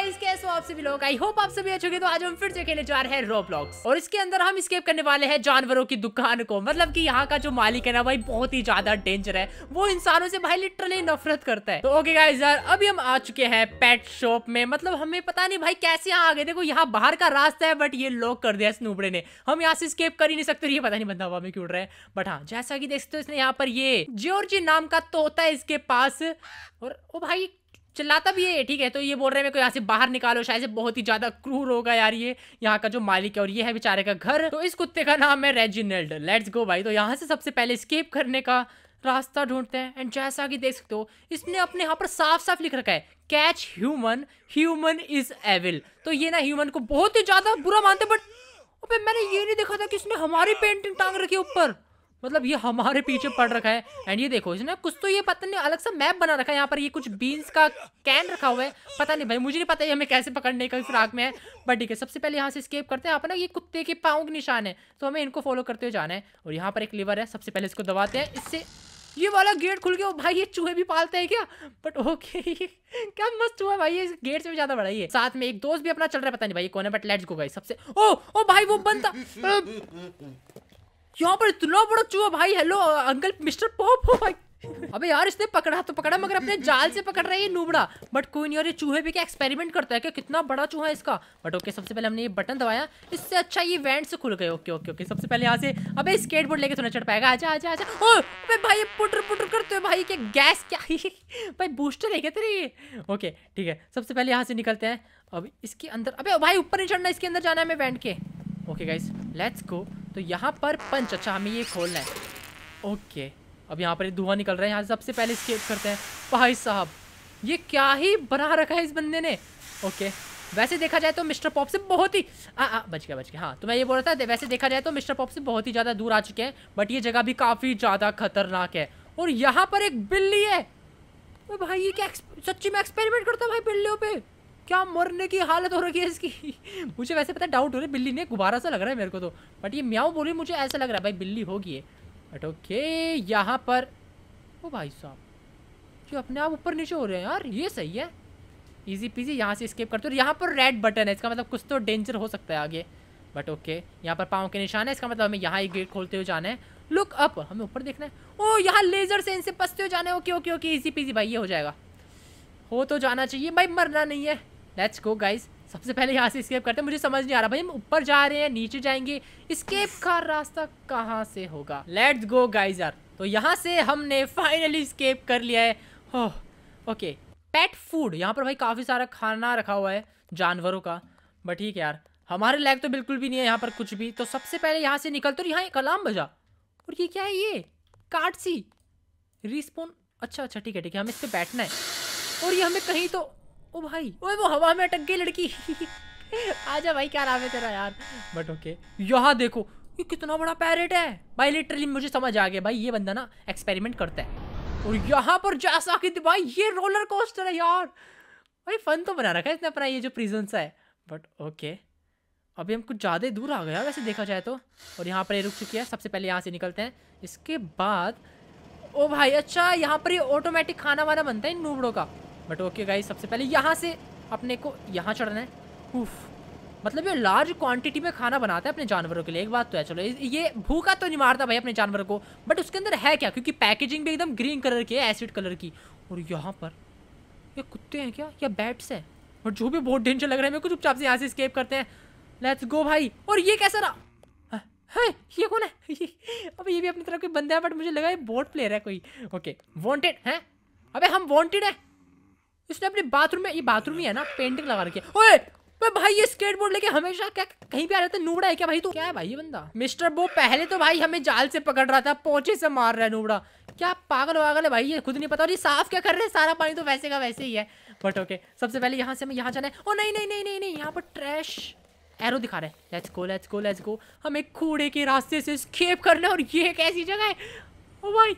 Guys कैसे हो आप सभी लोग आई होप आप सभी अच्छे तो आज हम फिर से खेले जा रहे हैं रोब्लॉक्स और इसके अंदर हम स्केप करने वाले हैं जानवरों की दुकान को मतलब कि यहाँ का जो मालिक है ना भाई बहुत ही ज्यादा डेंजर है वो इंसानों से भाई लिटरली नफरत करता है तो ओके गाइस यार अभी हम आ चुके हैं पेट शॉप में मतलब हमें पता नहीं भाई कैसे यहाँ आ गए देखो यहाँ बाहर का रास्ता है बट ये लॉक कर दिया स्नूबड़े ने हम यहाँ से स्केप कर ही नहीं सकते ये पता नहीं बंदा हवा में क्यों उड़ रहा है बट हाँ जैसा की देखते हो इसने यहाँ पर ये जियोर्जी नाम का तोता है इसके पास और ओ भाई चिल्लाता भी है ठीक है तो ये बोल रहे हैं मेरे को यहाँ से बाहर निकालो शायद से बहुत ही ज्यादा क्रूर होगा यार ये यहाँ का जो मालिक है और ये है बेचारे का घर तो इस कुत्ते का नाम है रेजिनेल्ड लेट्स गो भाई तो यहाँ से सबसे पहले स्केप करने का रास्ता ढूंढते हैं एंड जैसा कि देख सकते हो इसने अपने यहाँ पर साफ साफ लिख रखा है catch human human is evil तो ये ना ह्यूमन को बहुत ही ज्यादा बुरा मानते बट मैंने ये नहीं देखा था कि इसने हमारी पेंटिंग टांग रखी ऊपर मतलब ये हमारे पीछे पड़ रखा है एंड ये देखो इसने कुछ तो ये पता नहीं अलग सा मैप बना रखा है यहाँ पर ये कुछ बीन्स का कैन रखा हुआ है पता नहीं भाई मुझे नहीं पता ये हमें कैसे पकड़ने का फिराक में है बट ठीक है सबसे पहले यहाँ से स्केप करते हैं अपना ये कुत्ते के पाओं के निशान है तो हमें इनको फॉलो करते हुए जाना है और यहाँ पर एक लीवर है सबसे पहले इसको दबाते हैं इससे ये वाला गेट खुल गया भाई ये चूहे भी पालते हैं क्या बट ओके क्या मस्त हुआ भाई ये गेट से भी ज्यादा बड़ा ही है साथ में एक दोस्त भी अपना चल रहा है पता नहीं भाई कौन है बट लेट्स गो भाई सबसे ओ ओ भाई वो बंदा यहाँ पर इतना बड़ा चूहा भाई हेलो अंकल मिस्टर पॉप हो भाई अबे यार इसने पकड़ा तो पकड़ा मगर अपने जाल से पकड़ रहा है ये नूबड़ा बट कोई नहीं और ये चूहे भी क्या एक्सपेरिमेंट करता है क्या कितना बड़ा चूहा है इसका बट ओके सबसे पहले हमने ये बटन दबाया इससे अच्छा ये वेंट से खुल गए ओके ओके ओके सबसे पहले यहाँ से अबे स्केट बोर्ड लेके थोड़ा चढ़ पाएगा आजा आजा आजा ओ अबे भाई ये पुटर पुटर करते हो भाई क्या गैस क्या भाई बूस्टर है क्या तेरे ये ओके ठीक है सबसे पहले यहाँ से निकलते हैं अब इसके अंदर अबे भाई ऊपर नहीं चढ़ना इसके अंदर जाना है हमें वेंट के ओके गाइस लेट्स गो तो यहाँ पर पंच अच्छा हमें ये खोलना है ओके अब यहाँ पर ये धुआं निकल रहा है यहाँ सबसे पहले स्केप करते हैं भाई साहब ये क्या ही बना रखा है इस बंदे ने ओके वैसे देखा जाए तो मिस्टर पॉप से बहुत ही आ, आ बच गया बच गया हाँ तो मैं ये बोल रहा था वैसे देखा जाए तो मिस्टर पॉप से बहुत ही ज़्यादा दूर आ चुके हैं बट ये जगह भी काफ़ी ज़्यादा खतरनाक है और यहाँ पर एक बिल्ली है भाई ये क्या सच्ची में एक्सपेरिमेंट करता हूँ भाई बिल्ली पे क्या मरने की हालत हो रखी है इसकी मुझे वैसे पता डाउट हो रहा है बिल्ली ने गुब्बारा सा लग रहा है मेरे को तो बट ये म्याऊ बोली मुझे ऐसा लग रहा है भाई बिल्ली होगी है बट ओके यहाँ पर ओ भाई साहब जो अपने आप ऊपर नीचे हो रहे हैं यार ये सही है ईजी पीजी यहाँ से स्केप करते हो यहाँ पर रेड बटन है इसका मतलब कुछ तो डेंजर हो सकता है आगे बट ओके यहाँ पर पाँव के निशान है इसका मतलब हमें यहाँ एक गेट खोलते हुए जाना है लुक अप हमें ऊपर देखना है ओ यहाँ लेजर से इनसे पसते हुए जाना है okay okay okay easy peasy भाई ये हो जाएगा हो तो जाना चाहिए भाई मरना नहीं है लेट्स गो गाइज सबसे पहले यहाँ से स्केप करते हैं मुझे समझ नहीं आ रहा भाई हम ऊपर जा रहे हैं नीचे जाएंगे स्केप का रास्ता कहाँ से होगा लेट्स गो गाइज यार तो यहाँ से हमने फाइनली स्केप कर लिया है ओके पेट फूड यहाँ पर भाई काफ़ी सारा खाना रखा हुआ है जानवरों का बट ठीक है यार हमारे लायक तो बिल्कुल भी नहीं है यहाँ पर कुछ भी तो सबसे पहले यहाँ से निकलते और यहाँ एक अलार्म बजा और ये क्या है ये कार्ड सी रिस्पोन अच्छा अच्छा ठीक है ठीक है हमें इस पर बैठना है और ये हमें कहीं तो ओ भाई ओए वो हवा में अटक गई लड़की आजा भाई क्या नाम है तेरा यार बट ओके यहाँ देखो ये कितना बड़ा पैरेट है भाई लिटरली मुझे समझ आ गया भाई ये बंदा ना एक्सपेरिमेंट करता है और यहाँ पर जैसा कि भाई ये रोलर कोस्टर है यार भाई फन तो बना रखा है इसने अपना ये जो प्रिजन सा है बट ओके अभी हम कुछ ज़्यादा दूर आ गया वैसे देखा जाए तो और यहाँ पर ये रुक चुकी है सबसे पहले यहाँ से निकलते हैं इसके बाद ओ भाई अच्छा यहाँ पर ये ऑटोमेटिक खाना वाना बनता है इन नूबड़ों का बट ओके गाइस सबसे पहले यहाँ से अपने को यहाँ चढ़ना है उफ मतलब ये लार्ज क्वांटिटी में खाना बनाता है अपने जानवरों के लिए एक बात तो है चलो ये भूखा तो नहीं मारता भाई अपने जानवर को बट उसके अंदर है क्या क्योंकि पैकेजिंग भी एकदम ग्रीन कलर की है एसिड कलर की और यहाँ पर ये कुत्ते हैं क्या या बैट्स है और जो भी बहुत डेंजर लग रहा है मेरे को चुपचाप से यहाँ से स्केप करते हैं लेट्स गो भाई और ये कैसा रहा है ये कौन है अब ये भी अपनी तरफ कोई बंदा है बट मुझे लगा ये बोट प्लेयर है कोई ओके वांटेड है अबे हम वांटेड है इसने अपने बाथरूम में ये बाथरूम ही है ना पेंटिंग लगा रखी है ओए भाई ये स्केटबोर्ड लेके हमेशा क्या कहीं पे आ रहा था नूबड़ा है क्या भाई तो क्या है भाई ये बंदा मिस्टर बो पहले तो भाई हमें जाल से पकड़ रहा था पोचे से मार रहा है नूबड़ा क्या पागल वागल है भाई ये खुद नहीं पता और ये साफ क्या कर रहे हैं सारा पानी तो वैसे का वैसे ही है बट ओके सबसे पहले यहाँ से हमें यहाँ जाना है ओ नहीं नहीं नहीं नहीं नहीं यहाँ पर ट्रैश एरो दिखा रहे हैं let's go let's go let's go हमें कूड़े के रास्ते से स्केप करना और ये एक ऐसी जगह है ओ oh भाई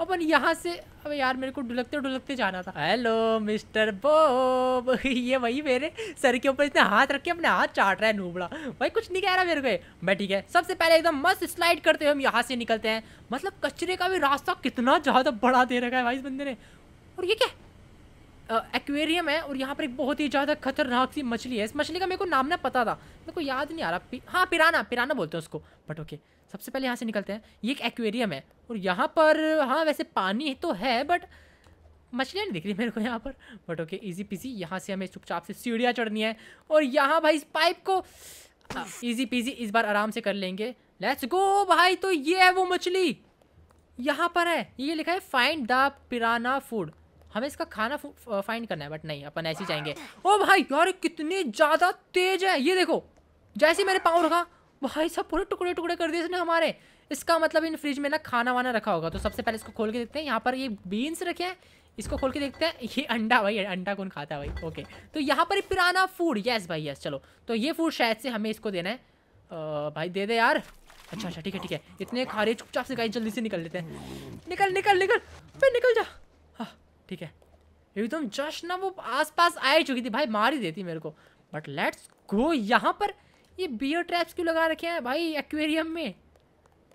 अपन यहाँ से अब यार मेरे को ढुलकते ढुलकते जाना था हेलो मिस्टर बॉब ये वही मेरे सर के ऊपर इसने हाथ रख के अपने हाथ चाट रहा है नूबड़ा भाई कुछ नहीं कह रहा मेरे को मैं ठीक है सबसे पहले एकदम मस्त स्लाइड करते हुए हम यहाँ से निकलते हैं मतलब कचरे का भी रास्ता कितना ज़्यादा बड़ा दे रखा है भाई इस बंदे ने और ये क्या एक्वेरियम है और यहाँ पर एक बहुत ही ज़्यादा खतरनाक सी मछली है इस मछली का मेरे को नाम ना पता था मेरे को याद नहीं आ रहा पि, हाँ पिराना पिराना बोलते हैं उसको बट ओके सबसे पहले यहाँ से निकलते हैं ये एक एक्वेरियम है और यहाँ पर हाँ वैसे पानी तो है बट मछलियाँ नहीं दिख रही मेरे को यहाँ पर बट ओके इजी पीजी यहाँ से हमें चुपचाप से सीढ़ियाँ चढ़नी है और यहाँ भाई इस पाइप को इजी पीजी इस बार आराम से कर लेंगे लेट्स गो भाई तो ये है वो मछली यहाँ पर है ये लिखा है फाइंड द पिराना फूड हमें इसका खाना फाइंड करना है बट नहीं अपन ऐसे ही जाएंगे ओ भाई यार कितनी ज़्यादा तेज है ये देखो जैसे मेरे पाँव रखा भाई सब पूरे टुकड़े टुकड़े कर दिए इसने हमारे इसका मतलब इन फ्रिज में ना खाना वाना रखा होगा तो सबसे पहले इसको खोल के देखते हैं यहाँ पर ये बीन्स रखे हैं इसको खोल के देखते हैं ये अंडा भाई अंडा कौन खाता है भाई ओके तो यहाँ पर पुराना फूड यस भाई यस चलो तो ये फूड शायद से हमें इसको देना है आ, भाई दे दे यार अच्छा अच्छा ठीक है ठीक है इतने खा रहे चुपचाप से गाइस जल्दी से निकल लेते हैं निकल निकल निकल भाई निकल जा ठीक है एकदम जश्न ना वो आसपास आ ही चुकी थी भाई मार ही देती मेरे को बट लेट्स गो यहाँ पर ये बियर ट्रैप्स क्यों लगा रखे हैं भाई एक्वेरियम में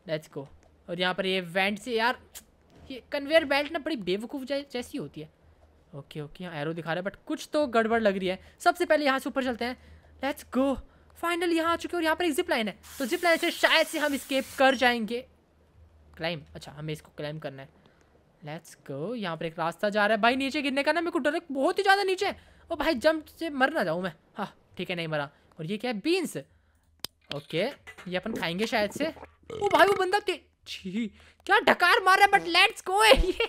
लेट्स गो और यहाँ पर ये वेंट से यार ये कन्वेयर बेल्ट ना बड़ी बेवकूफ़ जैसी होती है ओके ओके यहाँ एरो दिखा रहे हैं बट कुछ तो गड़बड़ लग रही है सबसे पहले यहाँ से ऊपर चलते हैं लेट्स गो फाइनल यहाँ आ चुके और यहाँ पर एक जिप लाइन है तो जिप लाइन से शायद से हम स्केप कर जाएंगे क्लाइम अच्छा हमें इसको क्लाइम करना है लेट्स गो यहाँ पर एक रास्ता जा रहा है भाई नीचे गिरने का ना मेरे को डर बहुत ही ज़्यादा नीचे ओ भाई जंप से मर ना जाऊँ मैं हाँ ठीक है नहीं मरा और ये क्या है बीन्स ओके ये अपन खाएंगे शायद से ओ भाई वो बंदा ते छी क्या ढकार मार रहा है बट लेट्स गो ये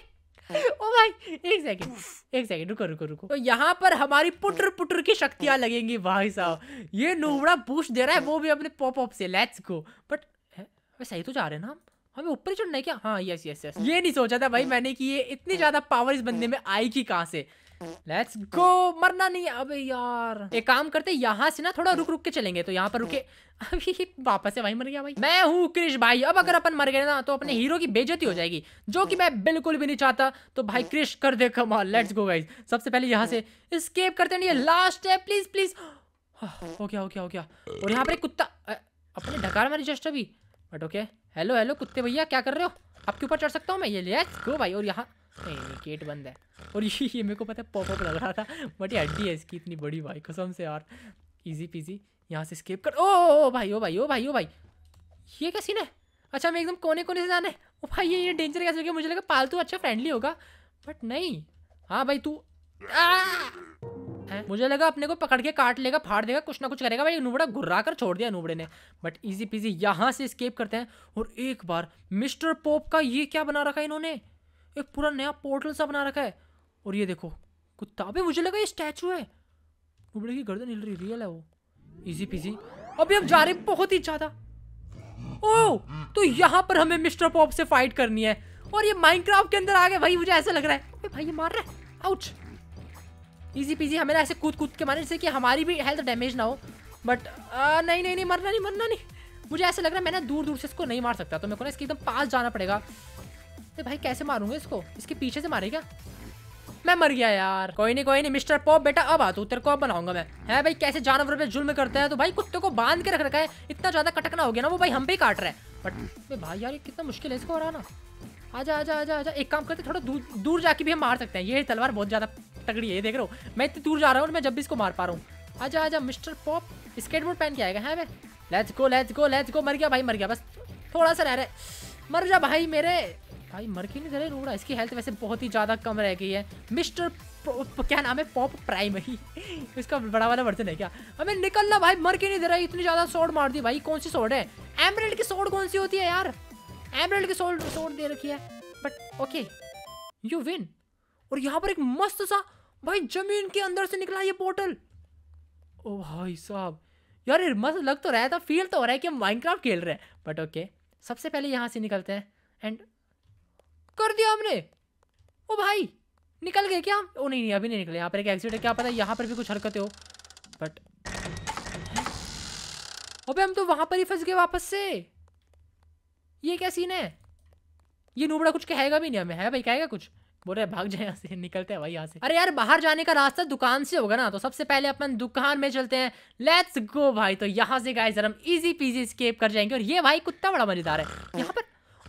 ओ भाई एक सेकंड एक सेकंड रुको रुको रुको तो यहाँ पर हमारी पुटर पुटर की शक्तियाँ लगेंगी भाई साहब ये नोबड़ा बूस्ट दे रहा है वो भी अपने पॉप ऑप से लेट्स गो बट सही तो जा रहे हैं ना हमें ऊपर ही चढ़ना है क्या हाँ यस यस यस ये नहीं सोचा था भाई मैंने कि ये इतनी हाँ। ज्यादा पावर इस बंदे में आएगी कहाँ से लेट्स गो मरना नहीं अबे यार एक काम करते यहाँ से ना थोड़ा रुक रुक के चलेंगे तो यहाँ पर रुके अभी वापस से वहीं मर गया भाई मैं हूँ क्रिश भाई अब अगर अपन मर गए ना तो अपने हीरो की बेजती हो जाएगी जो कि मैं बिल्कुल भी नहीं चाहता तो भाई क्रिश कर दे कमाल लेट्स गो भाई सबसे पहले यहाँ से स्केप करते नहीं लास्ट है प्लीज प्लीज हो गया हो गया हो गया और यहाँ पर एक कुत्ता अपने ढकार मारी जस्ट अभी बट ओके हेलो हेलो कुत्ते भैया क्या कर रहे हो आपके ऊपर चढ़ सकता हूँ मैं ये लेट्स गो भाई और यहाँ नहीं नहीं गेट बंद है और ये ये मेरे को पता है पॉपअप लग रहा था बट ये हड्डी है इसकी इतनी बड़ी भाई कसम से यार इजी पीजी यहाँ से स्केप कर ओ, ओ, भाई ओ भाई ओ भाई ओ भाई ये क्या सीन है अच्छा मैं एकदम कोने कोने से जाना है ओ भाई ये ये डेंजर कैसे हो गया मुझे लगा पालतू अच्छा फ्रेंडली होगा बट नहीं हाँ भाई तू है मुझे लगा अपने को पकड़ के काट लेगा फाड़ देगा कुछ ना कुछ करेगा भाई नुबड़ा घुर्रा कर छोड़ दिया नुबड़े ने बट इजी पीजी यहाँ से स्केप करते हैं और एक बार मिस्टर पोप का ये क्या बना रखा है इन्होंने एक पूरा नया पोर्टल सा बना रखा है और ये देखो कुत्ता अभी मुझे लगा ये स्टैचू है नुबड़े की गर्दन हिल रही रियल है वो इजी पीजी अभी हम जा रहे हैं बहुत ही ज़्यादा ओ तो यहाँ पर हमें मिस्टर पॉप से फाइट करनी है और ये माइनक्राफ्ट के अंदर आ गए भाई मुझे ऐसा लग रहा है भाई ये मार रहा है आउच इजी पीजी हमें ना ऐसे कूद कूद के मारे जैसे कि हमारी भी हेल्थ डैमेज ना हो बट नहीं नहीं नहीं मरना नहीं मरना नहीं मुझे ऐसा लग रहा है मैं दूर दूर से इसको नहीं मार सकता तो मेरे को ना इसके एकदम पास जाना पड़ेगा तो भाई कैसे मारूंगा इसको इसके पीछे से मारे क्या मैं मर गया यार कोई नहीं कोई नहीं मिस्टर पॉप बेटा अब आ तू तेरे को अब बनाऊंगा मैं है भाई कैसे जानवर पे जुल्म करता है तो भाई कुत्ते को बांध के रख रखा है इतना ज्यादा कटकना हो गया ना वो भाई हम पे काट रहा है बट भाई यार ये कितना मुश्किल है इसको हराना आजा आजा आजा आजा एक काम करते थोड़ा दूर दूर जाके भी हम मार सकते हैं ये तलवार बहुत ज्यादा तगड़ी है देख रहा हूँ मैं इतनी दूर जा रहा हूँ मैं जब भी इसको मार पा रहा हूँ आजा आजा मिस्टर पॉप स्केटबोर्ड पहन के आएगा है वे let's go let's go let's go मर गया भाई मर गया बस थोड़ा सा रह रहे मर जा भाई मेरे भाई मर के नहीं दे रहे इसकी हेल्थ वैसे बहुत ही ज़्यादा कम रह गई है मिस्टर क्या नाम है पॉप प्राइम ही इसका बड़ा वाला वर्जन है क्या हमें निकलना भाई मर के नहीं दे रहा इतनी ज़्यादा शॉर्ट मार दी भाई कौन सी शॉर्ट है एमरेल्ड की शॉर्ट कौन सी होती है यार एमरेल्ड की शॉर्ट शॉर्ट दे रखी है बट ओके यू विन और यहाँ पर एक मस्त सा भाई जमीन के अंदर से निकला ये पोर्टल ओ भाई साहब यार मस्त लग तो रहा था फील तो हो रहा है कि हम माइनक्राफ्ट खेल रहे हैं बट ओके सबसे पहले यहाँ से निकलते हैं एंड कर दिया हमने ओ भाई निकल गए क्या ओ नहीं नहीं अभी नहीं निकले यहाँ पर एक एक्सीडेंट है क्या पता यहाँ पर भी कुछ हरकतें हो बट अबे हम तो वहाँ पर ही फंस गए वापस से ये क्या सीन है ये नूबड़ा कुछ कहेगा भी नहीं हमें है भाई कहेगा कुछ बोल रहे भाग जाए यहाँ से निकलते हैं भाई यहाँ से अरे यार बाहर जाने का रास्ता दुकान से होगा ना तो सबसे पहले अपन दुकान में चलते हैं लेट्स गो भाई तो यहाँ से गाय हम इजी पीजी स्केप कर जाएंगे और ये भाई कुत्ता बड़ा मजेदार है यहाँ पर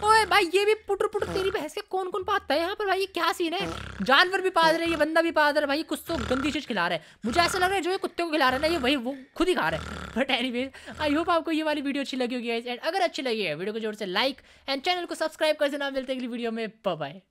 ओए भाई ये भी पुटर पुटर तेरी भैंस के कौन कौन पाता है यहाँ पर भाई ये क्या सीन है जानवर भी पाल रहे ये बंदा भी पाल रहा है भाई कुछ तो गंदी चीज खिला रहा है मुझे ऐसा लग रहा है जो ये कुत्ते को खिला रहा है ना ये वही वो खुद ही खा रहा है बट एनी आई होप आपको ये वाली वीडियो अच्छी लगी होगी एंड अगर अच्छी लगी है वीडियो को जोर से लाइक एंड चैनल को सब्सक्राइब कर देना मिलते अगली वीडियो में बाय